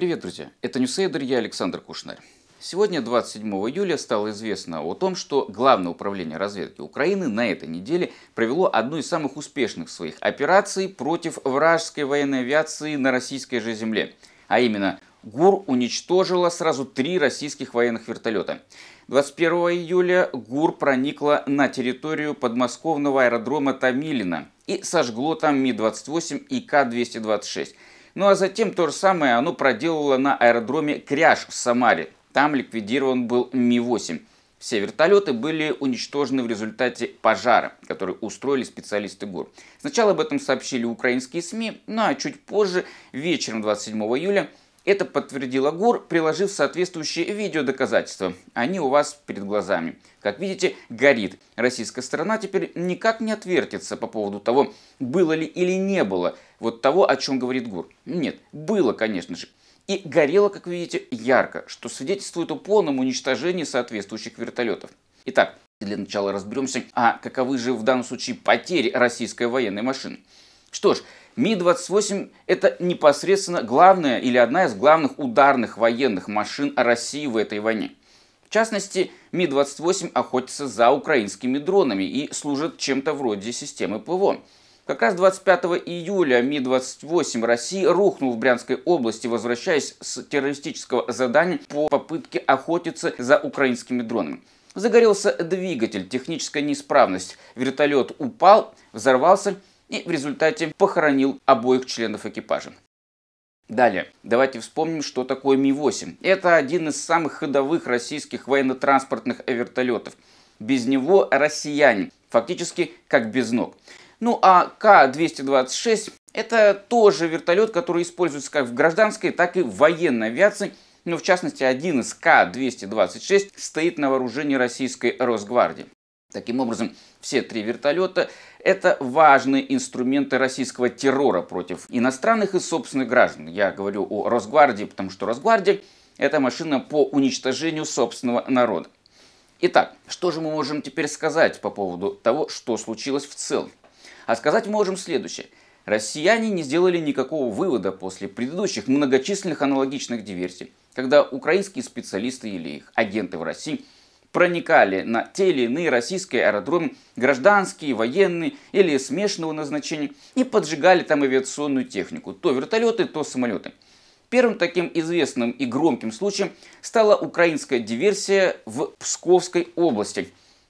Привет, друзья! Это Ньюсейдер, я Александр Кушнер. Сегодня, 27 июля, стало известно о том, что Главное управление разведки Украины на этой неделе провело одну из самых успешных своих операций против вражеской военной авиации на российской же земле. А именно, ГУР уничтожила сразу три российских военных вертолета. 21 июля ГУР проникла на территорию подмосковного аэродрома Тамилина и сожгло там Ми-28 и К-226. Ну а затем то же самое оно проделало на аэродроме Кряж в Самаре. Там ликвидирован был Ми-8. Все вертолеты были уничтожены в результате пожара, который устроили специалисты ГУР. Сначала об этом сообщили украинские СМИ, ну а чуть позже, вечером 27 июля, это подтвердила ГУР, приложив соответствующие видеодоказательства. Они у вас перед глазами. Как видите, горит. Российская сторона теперь никак не отвертится по поводу того, было ли или не было вот того, о чем говорит ГУР. Нет, было, конечно же. И горело, как видите, ярко, что свидетельствует о полном уничтожении соответствующих вертолетов. Итак, для начала разберемся, а каковы же в данном случае потери российской военной машины. Что ж, Ми-28 – это непосредственно главная или одна из главных ударных военных машин России в этой войне. В частности, Ми-28 охотится за украинскими дронами и служит чем-то вроде системы ПВО. Как раз 25 июля Ми-28 России рухнул в Брянской области, возвращаясь с террористического задания по попытке охотиться за украинскими дронами. Загорелся двигатель, техническая неисправность. Вертолет упал, взорвался и в результате похоронил обоих членов экипажа. Далее, давайте вспомним, что такое Ми-8. Это один из самых ходовых российских военно-транспортных вертолетов. Без него россияне, фактически как без ног. Ну а К-226 это тоже вертолет, который используется как в гражданской, так и в военной авиации. Но ну, в частности, один из К-226 стоит на вооружении российской Росгвардии. Таким образом, все три вертолета – это важные инструменты российского террора против иностранных и собственных граждан. Я говорю о Росгвардии, потому что Росгвардия – это машина по уничтожению собственного народа. Итак, что же мы можем теперь сказать по поводу того, что случилось в целом? А сказать можем следующее. Россияне не сделали никакого вывода после предыдущих многочисленных аналогичных диверсий, когда украинские специалисты или их агенты в России – проникали на те или иные российские аэродромы, гражданские, военные или смешанного назначения, и поджигали там авиационную технику, то вертолеты, то самолеты. Первым таким известным и громким случаем стала украинская диверсия в Псковской области.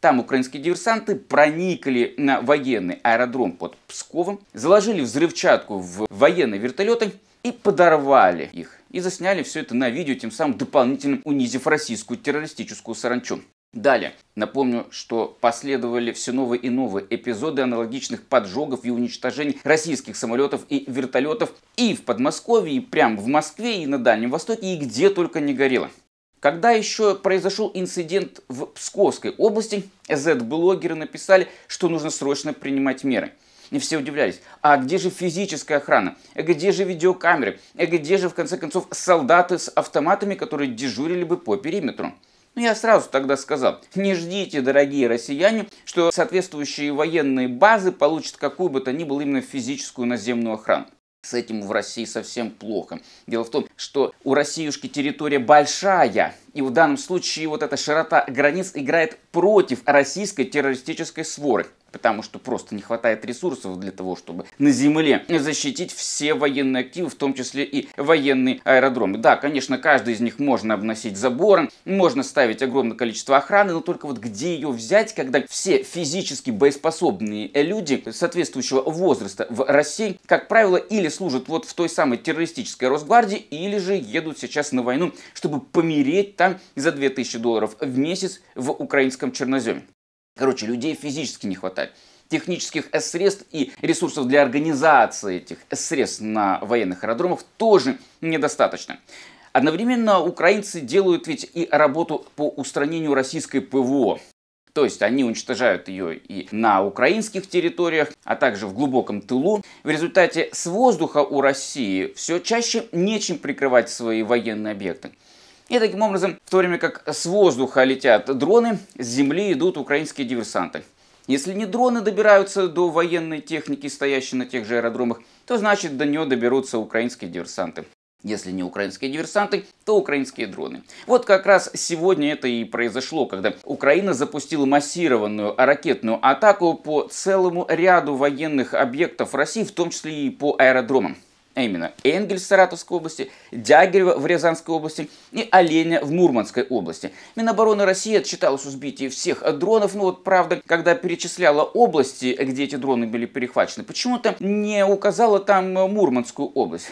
Там украинские диверсанты проникли на военный аэродром под Псковом, заложили взрывчатку в военные вертолеты и подорвали их и засняли все это на видео, тем самым дополнительно унизив российскую террористическую саранчу. Далее, напомню, что последовали все новые и новые эпизоды аналогичных поджогов и уничтожений российских самолетов и вертолетов и в Подмосковье, и прямо в Москве, и на Дальнем Востоке, и где только не горело. Когда еще произошел инцидент в Псковской области, Z-блогеры написали, что нужно срочно принимать меры – и все удивлялись, а где же физическая охрана? Э, где же видеокамеры? Э, где же, в конце концов, солдаты с автоматами, которые дежурили бы по периметру? Ну я сразу тогда сказал, не ждите, дорогие россияне, что соответствующие военные базы получат какую бы то ни было именно физическую наземную охрану. С этим в России совсем плохо. Дело в том, что у Россиюшки территория большая, и в данном случае вот эта широта границ играет против российской террористической своры потому что просто не хватает ресурсов для того, чтобы на земле защитить все военные активы, в том числе и военные аэродромы. Да, конечно, каждый из них можно обносить забором, можно ставить огромное количество охраны, но только вот где ее взять, когда все физически боеспособные люди соответствующего возраста в России, как правило, или служат вот в той самой террористической Росгвардии, или же едут сейчас на войну, чтобы помереть там за 2000 долларов в месяц в украинском черноземе. Короче, людей физически не хватает технических средств и ресурсов для организации этих средств на военных аэродромах тоже недостаточно. Одновременно украинцы делают ведь и работу по устранению российской ПВО. То есть они уничтожают ее и на украинских территориях, а также в глубоком тылу. В результате с воздуха у России все чаще нечем прикрывать свои военные объекты. И таким образом, в то время как с воздуха летят дроны, с земли идут украинские диверсанты. Если не дроны добираются до военной техники, стоящей на тех же аэродромах, то значит до нее доберутся украинские диверсанты. Если не украинские диверсанты, то украинские дроны. Вот как раз сегодня это и произошло, когда Украина запустила массированную ракетную атаку по целому ряду военных объектов России, в том числе и по аэродромам а именно Энгельс в Саратовской области, Дягилева в Рязанской области и Оленя в Мурманской области. Минобороны России отчиталось о сбитии всех дронов, но ну вот правда, когда перечисляла области, где эти дроны были перехвачены, почему-то не указала там Мурманскую область.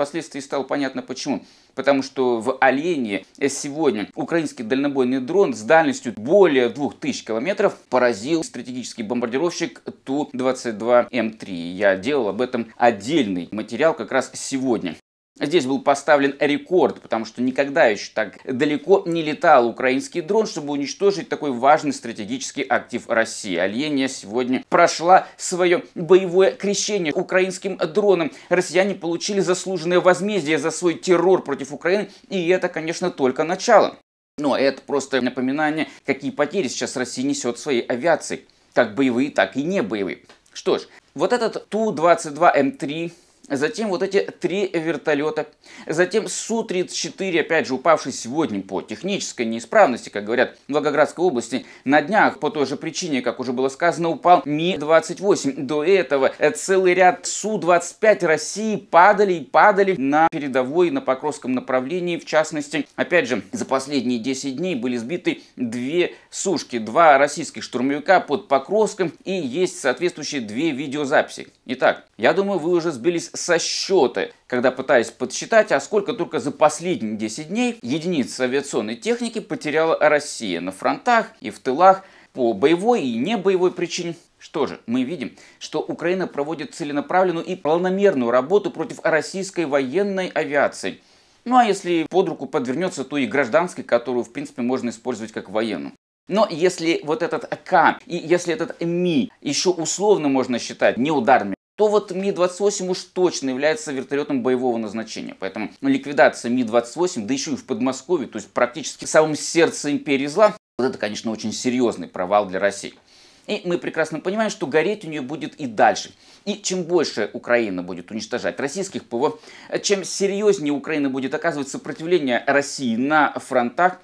Впоследствии стало понятно почему. Потому что в Олене сегодня украинский дальнобойный дрон с дальностью более 2000 километров поразил стратегический бомбардировщик Ту-22М3. Я делал об этом отдельный материал как раз сегодня. Здесь был поставлен рекорд, потому что никогда еще так далеко не летал украинский дрон, чтобы уничтожить такой важный стратегический актив России. Альения сегодня прошла свое боевое крещение украинским дроном. Россияне получили заслуженное возмездие за свой террор против Украины, и это, конечно, только начало. Но это просто напоминание, какие потери сейчас Россия несет своей авиации, как боевые, так и не боевые. Что ж, вот этот Ту-22М3 затем вот эти три вертолета, затем Су-34, опять же, упавший сегодня по технической неисправности, как говорят в Волгоградской области, на днях по той же причине, как уже было сказано, упал Ми-28. До этого э, целый ряд Су-25 России падали и падали на передовой, на Покровском направлении, в частности, опять же, за последние 10 дней были сбиты две сушки, два российских штурмовика под Покровском и есть соответствующие две видеозаписи. Итак, я думаю, вы уже сбились со счета, когда пытаясь подсчитать, а сколько только за последние 10 дней единиц авиационной техники потеряла Россия на фронтах и в тылах по боевой и не боевой причине. Что же, мы видим, что Украина проводит целенаправленную и планомерную работу против российской военной авиации. Ну а если под руку подвернется, то и гражданской, которую в принципе можно использовать как военную. Но если вот этот К и если этот Ми еще условно можно считать неударными то вот Ми-28 уж точно является вертолетом боевого назначения. Поэтому ну, ликвидация Ми-28, да еще и в Подмосковье, то есть практически в самом сердце империи зла, вот это, конечно, очень серьезный провал для России. И мы прекрасно понимаем, что гореть у нее будет и дальше. И чем больше Украина будет уничтожать российских ПВО, э, чем серьезнее Украина будет оказывать сопротивление России на фронтах,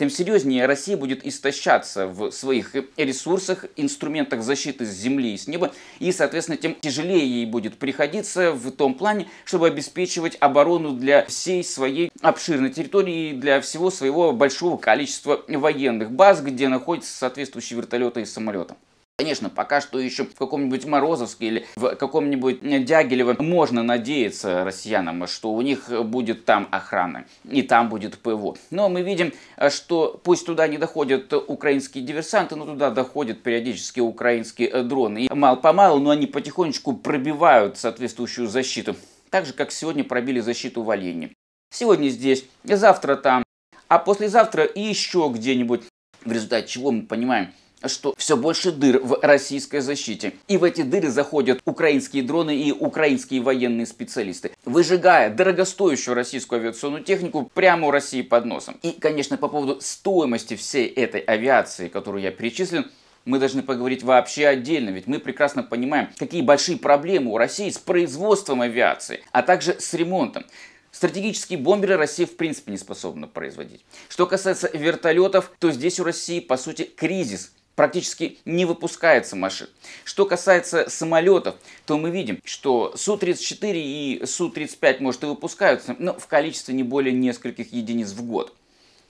тем серьезнее Россия будет истощаться в своих ресурсах, инструментах защиты с земли и с неба, и, соответственно, тем тяжелее ей будет приходиться в том плане, чтобы обеспечивать оборону для всей своей обширной территории и для всего своего большого количества военных баз, где находятся соответствующие вертолеты и самолеты. Конечно, пока что еще в каком-нибудь Морозовске или в каком-нибудь э, Дягилево можно надеяться россиянам, что у них будет там охрана и там будет ПВО. Но мы видим, э, что пусть туда не доходят украинские диверсанты, но туда доходят периодически украинские э, дроны. И мало-помалу, но они потихонечку пробивают соответствующую защиту. Так же, как сегодня пробили защиту в Олене. Сегодня здесь, завтра там, а послезавтра еще где-нибудь. В результате чего мы понимаем, что все больше дыр в российской защите. И в эти дыры заходят украинские дроны и украинские военные специалисты, выжигая дорогостоящую российскую авиационную технику прямо у России под носом. И, конечно, по поводу стоимости всей этой авиации, которую я перечислил, мы должны поговорить вообще отдельно, ведь мы прекрасно понимаем, какие большие проблемы у России с производством авиации, а также с ремонтом. Стратегические бомберы Россия в принципе не способна производить. Что касается вертолетов, то здесь у России по сути кризис практически не выпускается машин. Что касается самолетов, то мы видим, что Су-34 и Су-35, может, и выпускаются, но в количестве не более нескольких единиц в год.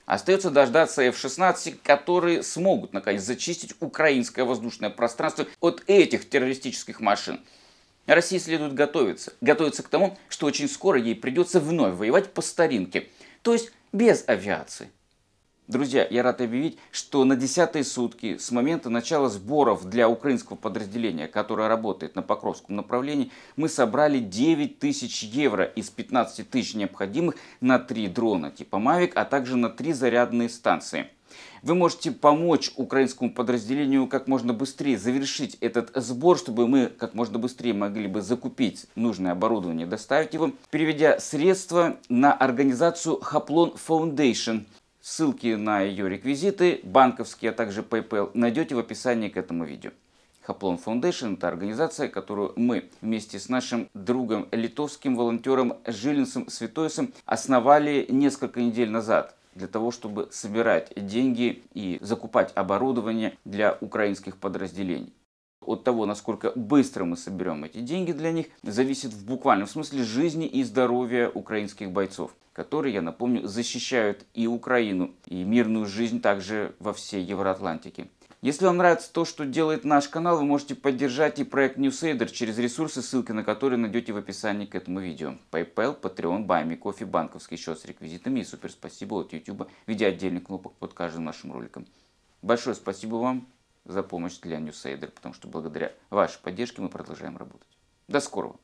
Остается дождаться F-16, которые смогут, наконец, зачистить украинское воздушное пространство от этих террористических машин. России следует готовиться. Готовиться к тому, что очень скоро ей придется вновь воевать по старинке, то есть без авиации. Друзья, я рад объявить, что на десятые сутки с момента начала сборов для украинского подразделения, которое работает на Покровском направлении, мы собрали 9 тысяч евро из 15 тысяч необходимых на три дрона типа Мавик, а также на три зарядные станции. Вы можете помочь украинскому подразделению как можно быстрее завершить этот сбор, чтобы мы как можно быстрее могли бы закупить нужное оборудование, доставить его, переведя средства на организацию Хаплон Foundation – Ссылки на ее реквизиты, банковские, а также PayPal найдете в описании к этому видео. Хаплон Foundation – это организация, которую мы вместе с нашим другом, литовским волонтером Жилинсом Святойсом основали несколько недель назад для того, чтобы собирать деньги и закупать оборудование для украинских подразделений. От того, насколько быстро мы соберем эти деньги для них, зависит в буквальном смысле жизни и здоровья украинских бойцов которые, я напомню, защищают и Украину, и мирную жизнь также во всей Евроатлантике. Если вам нравится то, что делает наш канал, вы можете поддержать и проект Newsaider через ресурсы, ссылки на которые найдете в описании к этому видео. PayPal, Patreon, Buy Кофе, банковский счет с реквизитами и супер спасибо от YouTube видя отдельный кнопок под каждым нашим роликом. Большое спасибо вам за помощь для Newsaider, потому что благодаря вашей поддержке мы продолжаем работать. До скорого!